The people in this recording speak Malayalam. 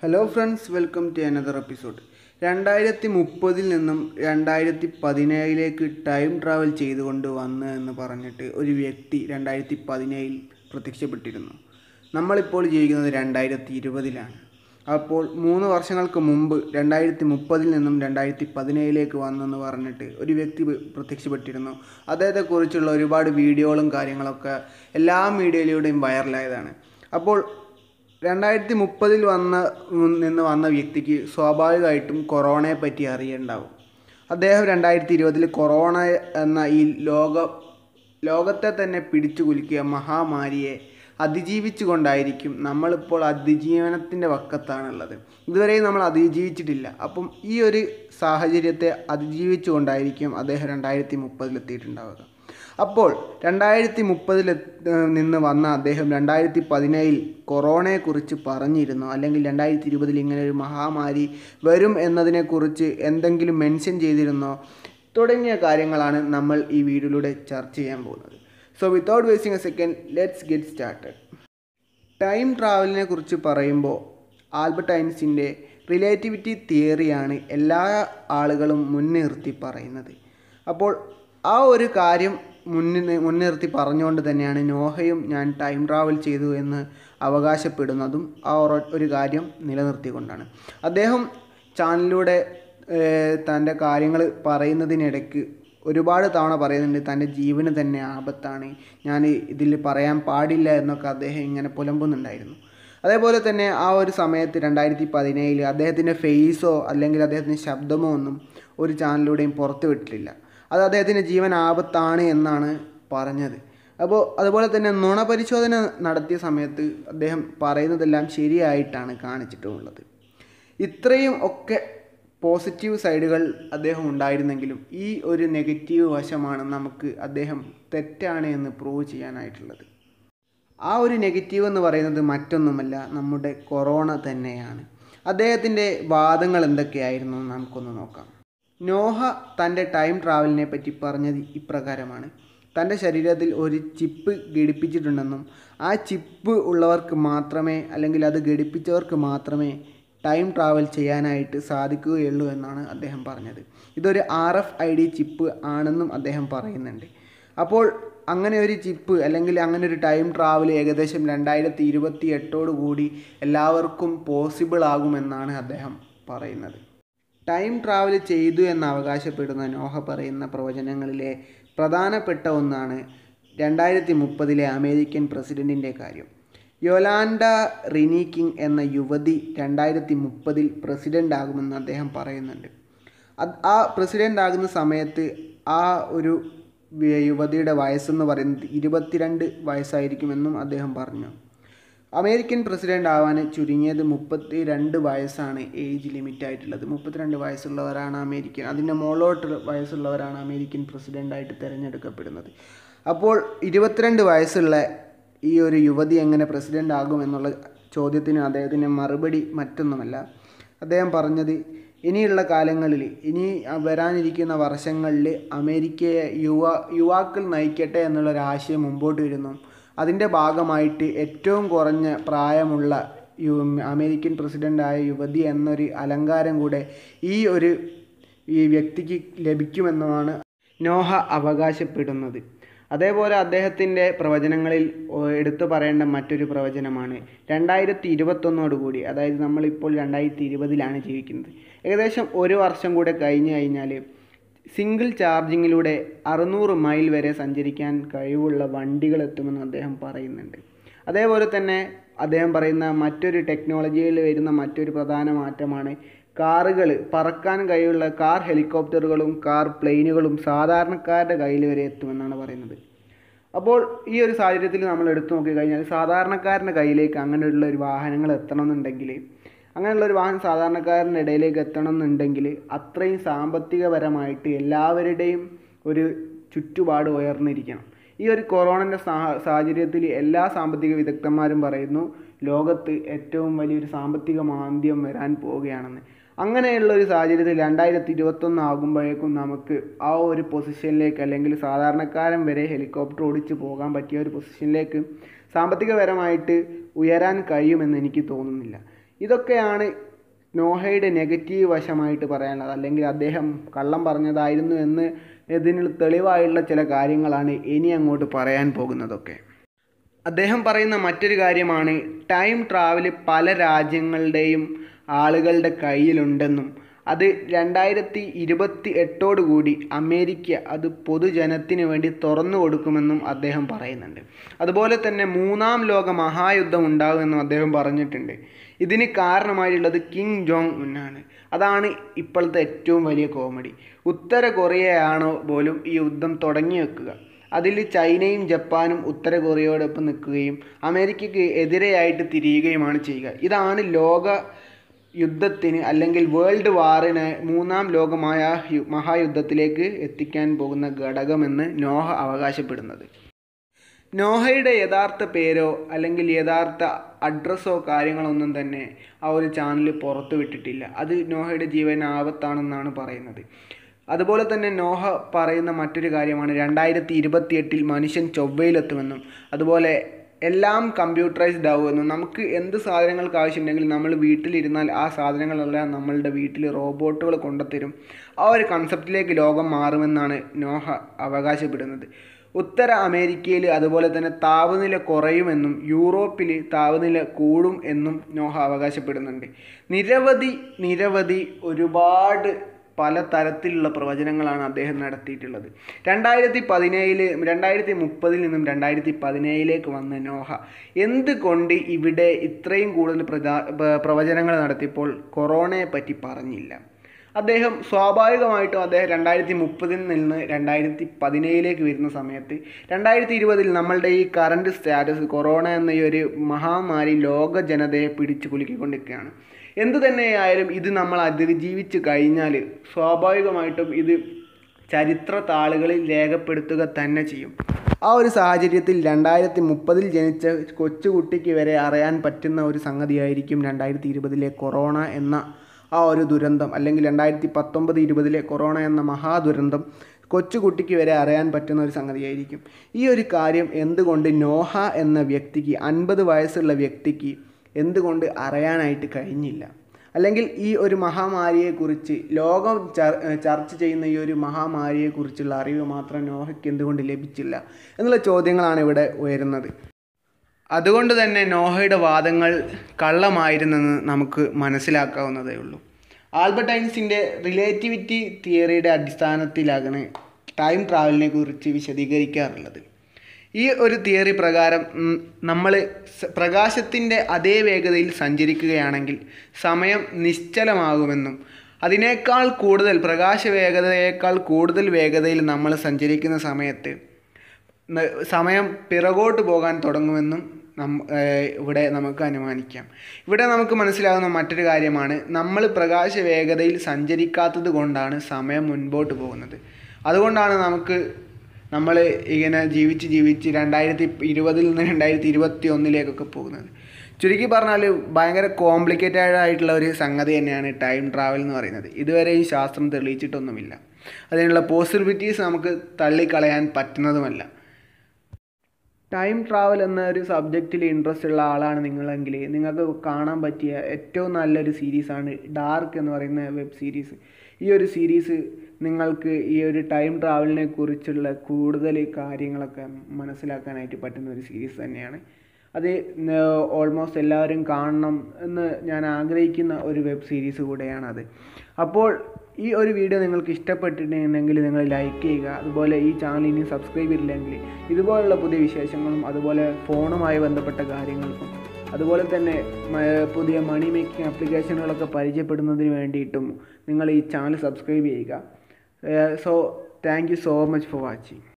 hello friends welcome to another episode രണ്ടായിരത്തി മുപ്പതിൽ നിന്നും രണ്ടായിരത്തി പതിനേഴിലേക്ക് ടൈം ട്രാവൽ ചെയ്തുകൊണ്ട് വന്ന് എന്ന് പറഞ്ഞിട്ട് ഒരു വ്യക്തി രണ്ടായിരത്തി പതിനേഴിൽ പ്രത്യക്ഷപ്പെട്ടിരുന്നു നമ്മളിപ്പോൾ ജീവിക്കുന്നത് രണ്ടായിരത്തി ഇരുപതിലാണ് അപ്പോൾ മൂന്ന് വർഷങ്ങൾക്ക് മുമ്പ് രണ്ടായിരത്തി മുപ്പതിൽ നിന്നും രണ്ടായിരത്തി പതിനേഴിലേക്ക് വന്നെന്ന് പറഞ്ഞിട്ട് ഒരു വ്യക്തി പ്രത്യക്ഷപ്പെട്ടിരുന്നു അദ്ദേഹത്തെക്കുറിച്ചുള്ള ഒരുപാട് വീഡിയോകളും കാര്യങ്ങളൊക്കെ എല്ലാ മീഡിയയിലൂടെയും വൈറലായതാണ് അപ്പോൾ രണ്ടായിരത്തി മുപ്പതിൽ വന്ന നിന്ന് വന്ന വ്യക്തിക്ക് സ്വാഭാവികമായിട്ടും കൊറോണയെ പറ്റി അറിയുണ്ടാവും അദ്ദേഹം രണ്ടായിരത്തി ഇരുപതിൽ കൊറോണ എന്ന ഈ ലോക ലോകത്തെ തന്നെ പിടിച്ചു കുലുക്കിയ മഹാമാരിയെ കൊണ്ടായിരിക്കും നമ്മളിപ്പോൾ അതിജീവനത്തിൻ്റെ വക്കത്താണുള്ളത് ഇതുവരെയും നമ്മൾ അതിജീവിച്ചിട്ടില്ല അപ്പം ഈ ഒരു സാഹചര്യത്തെ അതിജീവിച്ചുകൊണ്ടായിരിക്കും അദ്ദേഹം രണ്ടായിരത്തി മുപ്പതിലെത്തിയിട്ടുണ്ടാവുക അപ്പോൾ രണ്ടായിരത്തി മുപ്പതിൽ നിന്ന് വന്ന അദ്ദേഹം രണ്ടായിരത്തി പതിനേഴിൽ കൊറോണയെക്കുറിച്ച് പറഞ്ഞിരുന്നു അല്ലെങ്കിൽ രണ്ടായിരത്തി ഇരുപതിൽ ഇങ്ങനെ ഒരു മഹാമാരി വരും എന്നതിനെക്കുറിച്ച് എന്തെങ്കിലും മെൻഷൻ ചെയ്തിരുന്നോ തുടങ്ങിയ കാര്യങ്ങളാണ് നമ്മൾ ഈ വീഡിയോയിലൂടെ ചർച്ച ചെയ്യാൻ പോകുന്നത് so without wasting a second let's get started time ട്രാവലിനെ കുറിച്ച് പറയുമ്പോൾ ആൽബർട്ട് ഐൻസിൻ്റെ റിലേറ്റിവിറ്റി തിയറിയാണ് എല്ലാ ആളുകളും മുൻനിർത്തി പറയുന്നത് അപ്പോൾ ആ ഒരു കാര്യം മുന്നിൽ മുൻനിർത്തി പറഞ്ഞുകൊണ്ട് തന്നെയാണ് നോഹയും ഞാൻ ടൈം ട്രാവൽ ചെയ്തു എന്ന് അവകാശപ്പെടുന്നതും ആ ഒരു കാര്യം നിലനിർത്തിക്കൊണ്ടാണ് അദ്ദേഹം ചാനലിലൂടെ തൻ്റെ കാര്യങ്ങൾ പറയുന്നതിനിടയ്ക്ക് ഒരുപാട് തവണ പറയുന്നുണ്ട് തൻ്റെ ജീവന് തന്നെ ആപത്താണ് ഞാൻ ഇതിൽ പറയാൻ പാടില്ല എന്നൊക്കെ അദ്ദേഹം ഇങ്ങനെ പുലമ്പുന്നുണ്ടായിരുന്നു അതേപോലെ തന്നെ ആ ഒരു സമയത്ത് രണ്ടായിരത്തി പതിനേഴിൽ അദ്ദേഹത്തിൻ്റെ ഫേസോ അല്ലെങ്കിൽ അദ്ദേഹത്തിൻ്റെ ശബ്ദമോ ഒന്നും ഒരു ചാനലിലൂടെയും പുറത്തുവിട്ടിട്ടില്ല അത് അദ്ദേഹത്തിൻ്റെ ജീവൻ ആപത്താണ് എന്നാണ് പറഞ്ഞത് അപ്പോൾ അതുപോലെ തന്നെ നുണ പരിശോധന നടത്തിയ സമയത്ത് അദ്ദേഹം പറയുന്നതെല്ലാം ശരിയായിട്ടാണ് കാണിച്ചിട്ടുള്ളത് ഇത്രയും ഒക്കെ പോസിറ്റീവ് സൈഡുകൾ അദ്ദേഹം ഉണ്ടായിരുന്നെങ്കിലും ഈ ഒരു നെഗറ്റീവ് വശമാണ് നമുക്ക് അദ്ദേഹം തെറ്റാണ് എന്ന് പ്രൂവ് ചെയ്യാനായിട്ടുള്ളത് ആ ഒരു നെഗറ്റീവ് എന്ന് പറയുന്നത് മറ്റൊന്നുമല്ല നമ്മുടെ കൊറോണ തന്നെയാണ് അദ്ദേഹത്തിൻ്റെ വാദങ്ങൾ എന്തൊക്കെയായിരുന്നു നമുക്കൊന്ന് നോക്കാം നോഹ തൻ്റെ ടൈം ട്രാവലിനെ പറ്റി പറഞ്ഞത് ഇപ്രകാരമാണ് തൻ്റെ ശരീരത്തിൽ ഒരു ചിപ്പ് ഘടിപ്പിച്ചിട്ടുണ്ടെന്നും ആ ചിപ്പ് ഉള്ളവർക്ക് മാത്രമേ അല്ലെങ്കിൽ അത് ഘടിപ്പിച്ചവർക്ക് മാത്രമേ ടൈം ട്രാവൽ ചെയ്യാനായിട്ട് സാധിക്കുകയുള്ളൂ എന്നാണ് അദ്ദേഹം പറഞ്ഞത് ഇതൊരു R F I D chip ആണെന്നും അദ്ദേഹം പറയുന്നുണ്ട് അപ്പോൾ അങ്ങനെ ഒരു ചിപ്പ് അല്ലെങ്കിൽ അങ്ങനെ ഒരു ടൈം ട്രാവൽ ഏകദേശം രണ്ടായിരത്തി ഇരുപത്തി എട്ടോടുകൂടി എല്ലാവർക്കും പോസിബിൾ ആകുമെന്നാണ് അദ്ദേഹം പറയുന്നത് ടൈം ട്രാവൽ ചെയ്തു എന്ന് അവകാശപ്പെടുന്ന നോഹ പറയുന്ന പ്രവചനങ്ങളിലെ പ്രധാനപ്പെട്ട ഒന്നാണ് രണ്ടായിരത്തി മുപ്പതിലെ അമേരിക്കൻ പ്രസിഡൻറ്റിൻ്റെ കാര്യം യൊലാൻഡ റിനീക്കിംഗ് എന്ന യുവതി രണ്ടായിരത്തി മുപ്പതിൽ പ്രസിഡൻ്റ് ആകുമെന്ന് അദ്ദേഹം പറയുന്നുണ്ട് ആ പ്രസിഡൻ്റ് ആകുന്ന സമയത്ത് ആ ഒരു യുവതിയുടെ വയസ്സെന്ന് പറയുന്നത് ഇരുപത്തിരണ്ട് വയസ്സായിരിക്കുമെന്നും അദ്ദേഹം പറഞ്ഞു അമേരിക്കൻ പ്രസിഡൻ്റ് ആവാൻ ചുരുങ്ങിയത് മുപ്പത്തി രണ്ട് വയസ്സാണ് ഏജ് ലിമിറ്റ് ആയിട്ടുള്ളത് മുപ്പത്തിരണ്ട് വയസ്സുള്ളവരാണ് അമേരിക്കൻ അതിൻ്റെ മോളോട്ട് വയസ്സുള്ളവരാണ് അമേരിക്കൻ പ്രസിഡൻ്റായിട്ട് തിരഞ്ഞെടുക്കപ്പെടുന്നത് അപ്പോൾ ഇരുപത്തിരണ്ട് വയസ്സുള്ള ഈ ഒരു യുവതി എങ്ങനെ പ്രസിഡൻ്റ് ആകും എന്നുള്ള ചോദ്യത്തിന് അദ്ദേഹത്തിൻ്റെ മറുപടി മറ്റൊന്നുമല്ല അദ്ദേഹം പറഞ്ഞത് ഇനിയുള്ള കാലങ്ങളിൽ ഇനി വരാനിരിക്കുന്ന വർഷങ്ങളിൽ അമേരിക്കയെ യുവ യുവാക്കൾ നയിക്കട്ടെ എന്നുള്ളൊരാശയം മുമ്പോട്ട് വരുന്നു അതിൻ്റെ ഭാഗമായിട്ട് ഏറ്റവും കുറഞ്ഞ പ്രായമുള്ള യു അമേരിക്കൻ പ്രസിഡൻ്റായ യുവതി എന്നൊരു അലങ്കാരം കൂടെ ഈ ഒരു ഈ വ്യക്തിക്ക് ലഭിക്കുമെന്നാണ് നോഹ അവകാശപ്പെടുന്നത് അതേപോലെ അദ്ദേഹത്തിൻ്റെ പ്രവചനങ്ങളിൽ എടുത്തു പറയേണ്ട മറ്റൊരു പ്രവചനമാണ് രണ്ടായിരത്തി ഇരുപത്തൊന്നോടുകൂടി അതായത് നമ്മളിപ്പോൾ രണ്ടായിരത്തി ഇരുപതിലാണ് ജീവിക്കുന്നത് ഏകദേശം ഒരു വർഷം കൂടെ കഴിഞ്ഞു കഴിഞ്ഞാൽ സിംഗിൾ ചാർജിങ്ങിലൂടെ അറുന്നൂറ് മൈൽ വരെ സഞ്ചരിക്കാൻ കഴിവുള്ള വണ്ടികൾ എത്തുമെന്ന് അദ്ദേഹം പറയുന്നുണ്ട് അതേപോലെ തന്നെ അദ്ദേഹം പറയുന്ന മറ്റൊരു ടെക്നോളജിയിൽ വരുന്ന മറ്റൊരു പ്രധാന മാറ്റമാണ് കാറുകൾ പറക്കാൻ കഴിവുള്ള കാർ ഹെലികോപ്റ്ററുകളും കാർ പ്ലെയിനുകളും സാധാരണക്കാരുടെ കയ്യിൽ വരെ എത്തുമെന്നാണ് പറയുന്നത് അപ്പോൾ ഈ ഒരു സാഹചര്യത്തിൽ നമ്മൾ എടുത്തു നോക്കി കഴിഞ്ഞാൽ സാധാരണക്കാരൻ്റെ കയ്യിലേക്ക് അങ്ങനെയുള്ള ഒരു വാഹനങ്ങൾ എത്തണമെന്നുണ്ടെങ്കിൽ അങ്ങനെയുള്ള ഒരു വാഹനം സാധാരണക്കാരൻ്റെ ഇടയിലേക്ക് എത്തണം എന്നുണ്ടെങ്കിൽ അത്രയും സാമ്പത്തികപരമായിട്ട് എല്ലാവരുടെയും ഒരു ചുറ്റുപാട് ഉയർന്നിരിക്കണം ഈ ഒരു കൊറോണൻ്റെ സാഹചര്യത്തിൽ എല്ലാ സാമ്പത്തിക വിദഗ്ധന്മാരും പറയുന്നു ലോകത്ത് ഏറ്റവും വലിയൊരു സാമ്പത്തിക മാന്ദ്യം വരാൻ പോവുകയാണെന്ന് അങ്ങനെയുള്ള ഒരു സാഹചര്യത്തിൽ രണ്ടായിരത്തി ഇരുപത്തൊന്ന് ആകുമ്പോഴേക്കും നമുക്ക് ആ ഒരു പൊസിഷനിലേക്ക് അല്ലെങ്കിൽ സാധാരണക്കാരൻ വരെ ഹെലികോപ്റ്റർ ഓടിച്ച് പോകാൻ പറ്റിയ ഒരു പൊസിഷനിലേക്ക് സാമ്പത്തികപരമായിട്ട് ഉയരാൻ കഴിയുമെന്ന് എനിക്ക് തോന്നുന്നില്ല ഇതൊക്കെയാണ് നോഹയുടെ നെഗറ്റീവ് വശമായിട്ട് പറയാനുള്ളത് അല്ലെങ്കിൽ അദ്ദേഹം കള്ളം പറഞ്ഞതായിരുന്നു എന്ന് ഇതിന് തെളിവായുള്ള ചില കാര്യങ്ങളാണ് ഇനി അങ്ങോട്ട് പറയാൻ പോകുന്നതൊക്കെ അദ്ദേഹം പറയുന്ന മറ്റൊരു കാര്യമാണ് ടൈം ട്രാവൽ പല രാജ്യങ്ങളുടെയും ആളുകളുടെ കയ്യിലുണ്ടെന്നും അത് രണ്ടായിരത്തി ഇരുപത്തി എട്ടോടുകൂടി അമേരിക്ക അത് പൊതുജനത്തിന് വേണ്ടി തുറന്നു കൊടുക്കുമെന്നും അദ്ദേഹം പറയുന്നുണ്ട് അതുപോലെ തന്നെ മൂന്നാം ലോക മഹായുദ്ധം ഉണ്ടാകുമെന്നും അദ്ദേഹം പറഞ്ഞിട്ടുണ്ട് ഇതിന് കാരണമായിട്ടുള്ളത് കിങ് ജോങ് ഉന്നാണ് അതാണ് ഇപ്പോഴത്തെ ഏറ്റവും വലിയ കോമഡി ഉത്തര കൊറിയയാണോ പോലും ഈ യുദ്ധം തുടങ്ങി വെക്കുക അതിൽ ചൈനയും ജപ്പാനും ഉത്തര കൊറിയയോടൊപ്പം നിൽക്കുകയും അമേരിക്കയ്ക്ക് എതിരെയായിട്ട് തിരിയുകയുമാണ് ചെയ്യുക ഇതാണ് ലോക യുദ്ധത്തിന് അല്ലെങ്കിൽ വേൾഡ് വാറിനെ മൂന്നാം ലോകമായ മഹായുദ്ധത്തിലേക്ക് എത്തിക്കാൻ പോകുന്ന ഘടകമെന്ന് നോഹ അവകാശപ്പെടുന്നത് നോഹയുടെ യഥാർത്ഥ പേരോ അല്ലെങ്കിൽ യഥാർത്ഥ അഡ്രസ്സോ കാര്യങ്ങളൊന്നും തന്നെ ആ ഒരു ചാനൽ പുറത്തുവിട്ടിട്ടില്ല അത് നോഹയുടെ ജീവൻ ആപത്താണെന്നാണ് പറയുന്നത് അതുപോലെ തന്നെ നോഹ പറയുന്ന മറ്റൊരു കാര്യമാണ് രണ്ടായിരത്തി ഇരുപത്തിയെട്ടിൽ മനുഷ്യൻ ചൊവ്വയിലെത്തുമെന്നും അതുപോലെ എല്ലാം കമ്പ്യൂട്ടറൈസ്ഡ് ആവുമെന്ന് നമുക്ക് എന്ത് സാധനങ്ങൾക്ക് ആവശ്യമുണ്ടെങ്കിലും നമ്മൾ വീട്ടിലിരുന്നാൽ ആ സാധനങ്ങളെല്ലാം നമ്മളുടെ വീട്ടിൽ റോബോട്ടുകൾ കൊണ്ടുത്തരും ആ ഒരു കൺസെപ്റ്റിലേക്ക് ലോകം മാറുമെന്നാണ് നോഹ അവകാശപ്പെടുന്നത് ഉത്തര അമേരിക്കയിൽ അതുപോലെ തന്നെ താപനില കുറയുമെന്നും യൂറോപ്പിൽ താപനില കൂടും എന്നും നോഹ അവകാശപ്പെടുന്നുണ്ട് നിരവധി നിരവധി ഒരുപാട് പല തരത്തിലുള്ള പ്രവചനങ്ങളാണ് അദ്ദേഹം നടത്തിയിട്ടുള്ളത് രണ്ടായിരത്തി പതിനേഴില് രണ്ടായിരത്തി മുപ്പതിൽ നിന്നും രണ്ടായിരത്തി പതിനേഴിലേക്ക് വന്ന നോഹ എന്തുകൊണ്ട് ഇവിടെ ഇത്രയും കൂടുതൽ പ്രവചനങ്ങൾ നടത്തിയപ്പോൾ കൊറോണയെ പറ്റി പറഞ്ഞില്ല അദ്ദേഹം സ്വാഭാവികമായിട്ടും അദ്ദേഹം രണ്ടായിരത്തി മുപ്പതിൽ നിന്ന് രണ്ടായിരത്തി പതിനേഴിലേക്ക് വരുന്ന സമയത്ത് രണ്ടായിരത്തി ഇരുപതിൽ നമ്മളുടെ ഈ കറണ്ട് സ്റ്റാറ്റസ് കൊറോണ എന്ന ഈ ഒരു മഹാമാരി ലോക ജനതയെ പിടിച്ചു കുലുക്കിക്കൊണ്ടിരിക്കുകയാണ് എന്തുതന്നെയായാലും തന്നെയായാലും ഇത് നമ്മൾ അതിജീവിച്ച് കഴിഞ്ഞാൽ സ്വാഭാവികമായിട്ടും ഇത് ചരിത്ര താളുകളിൽ രേഖപ്പെടുത്തുക തന്നെ ചെയ്യും ആ ഒരു സാഹചര്യത്തിൽ രണ്ടായിരത്തി മുപ്പതിൽ ജനിച്ച കൊച്ചുകുട്ടിക്ക് വരെ അറിയാൻ പറ്റുന്ന ഒരു സംഗതിയായിരിക്കും രണ്ടായിരത്തി ഇരുപതിലെ കൊറോണ എന്ന ആ ഒരു ദുരന്തം അല്ലെങ്കിൽ രണ്ടായിരത്തി പത്തൊമ്പത് ഇരുപതിലെ കൊറോണ എന്ന മഹാദുരന്തം കൊച്ചുകുട്ടിക്ക് വരെ അറിയാൻ പറ്റുന്ന ഒരു സംഗതിയായിരിക്കും ഈ ഒരു കാര്യം എന്തുകൊണ്ട് നോഹ എന്ന വ്യക്തിക്ക് അൻപത് വയസ്സുള്ള വ്യക്തിക്ക് എന്തുകൊണ്ട് അറിയാനായിട്ട് കഴിഞ്ഞില്ല അല്ലെങ്കിൽ ഈ ഒരു മഹാമാരിയെക്കുറിച്ച് ലോകം ചർച്ച ചെയ്യുന്ന ഈ ഒരു മഹാമാരിയെക്കുറിച്ചുള്ള അറിവ് മാത്രം നോഹയ്ക്ക് എന്തുകൊണ്ട് ലഭിച്ചില്ല എന്നുള്ള ചോദ്യങ്ങളാണ് ഇവിടെ ഉയരുന്നത് അതുകൊണ്ട് തന്നെ നോഹയുടെ വാദങ്ങൾ കള്ളമായിരുന്നെന്ന് നമുക്ക് മനസ്സിലാക്കാവുന്നതേ ഉള്ളൂ ആൽബർട്ട് ഐൻസിൻ്റെ റിലേറ്റിവിറ്റി തിയറിയുടെ അടിസ്ഥാനത്തിലാണ് ടൈം ട്രാവലിനെ കുറിച്ച് വിശദീകരിക്കാറുള്ളത് ഈ ഒരു തിയറി പ്രകാരം നമ്മൾ പ്രകാശത്തിൻ്റെ അതേ വേഗതയിൽ സഞ്ചരിക്കുകയാണെങ്കിൽ സമയം നിശ്ചലമാകുമെന്നും അതിനേക്കാൾ കൂടുതൽ പ്രകാശ വേഗതയേക്കാൾ കൂടുതൽ വേഗതയിൽ നമ്മൾ സഞ്ചരിക്കുന്ന സമയത്ത് സമയം പിറകോട്ട് പോകാൻ തുടങ്ങുമെന്നും നം ഇവിടെ നമുക്ക് അനുമാനിക്കാം ഇവിടെ നമുക്ക് മനസ്സിലാകുന്ന മറ്റൊരു കാര്യമാണ് നമ്മൾ പ്രകാശ വേഗതയിൽ സഞ്ചരിക്കാത്തത് കൊണ്ടാണ് സമയം മുൻപോട്ട് പോകുന്നത് അതുകൊണ്ടാണ് നമുക്ക് നമ്മൾ ഇങ്ങനെ ജീവിച്ച് ജീവിച്ച് രണ്ടായിരത്തി ഇരുപതിൽ നിന്ന് രണ്ടായിരത്തി ഇരുപത്തി ഒന്നിലേക്കൊക്കെ പോകുന്നത് ചുരുക്കി പറഞ്ഞാൽ ഭയങ്കര കോംപ്ലിക്കേറ്റഡ് ആയിട്ടുള്ള ഒരു സംഗതി തന്നെയാണ് ടൈം ട്രാവൽ എന്ന് പറയുന്നത് ഇതുവരെ ഈ ശാസ്ത്രം തെളിയിച്ചിട്ടൊന്നുമില്ല അതിനുള്ള പോസിബിലിറ്റീസ് നമുക്ക് തള്ളിക്കളയാൻ പറ്റുന്നതുമല്ല ടൈം ട്രാവൽ എന്ന ഒരു സബ്ജക്റ്റിൽ ഇൻട്രസ്റ്റ് ഉള്ള ആളാണ് നിങ്ങളെങ്കിൽ നിങ്ങൾക്ക് കാണാൻ പറ്റിയ ഏറ്റവും നല്ലൊരു സീരീസാണ് ഡാർക്ക് എന്ന് പറയുന്ന വെബ് സീരീസ് ഈ ഒരു സീരീസ് നിങ്ങൾക്ക് ഈ ഒരു ടൈം ട്രാവലിനെ കുറിച്ചുള്ള കൂടുതൽ കാര്യങ്ങളൊക്കെ മനസ്സിലാക്കാനായിട്ട് പറ്റുന്ന ഒരു സീരീസ് തന്നെയാണ് അത് ഓൾമോസ്റ്റ് എല്ലാവരും കാണണം എന്ന് ഞാൻ ആഗ്രഹിക്കുന്ന ഒരു വെബ് സീരീസ് കൂടെയാണത് അപ്പോൾ ഈ ഒരു വീഡിയോ നിങ്ങൾക്ക് ഇഷ്ടപ്പെട്ടിട്ടുണ്ടെങ്കിൽ നിങ്ങൾ ലൈക്ക് ചെയ്യുക അതുപോലെ ഈ ചാനലിന് സബ്സ്ക്രൈബ് ചെയ്തില്ലെങ്കിൽ ഇതുപോലുള്ള പുതിയ വിശേഷങ്ങളും അതുപോലെ ഫോണുമായി ബന്ധപ്പെട്ട കാര്യങ്ങൾക്കും അതുപോലെ തന്നെ പുതിയ മണി മേക്കിംഗ് ആപ്ലിക്കേഷനുകളൊക്കെ പരിചയപ്പെടുന്നതിന് വേണ്ടിയിട്ടും നിങ്ങൾ ഈ ചാനൽ സബ്സ്ക്രൈബ് ചെയ്യുക so thank you so much for watching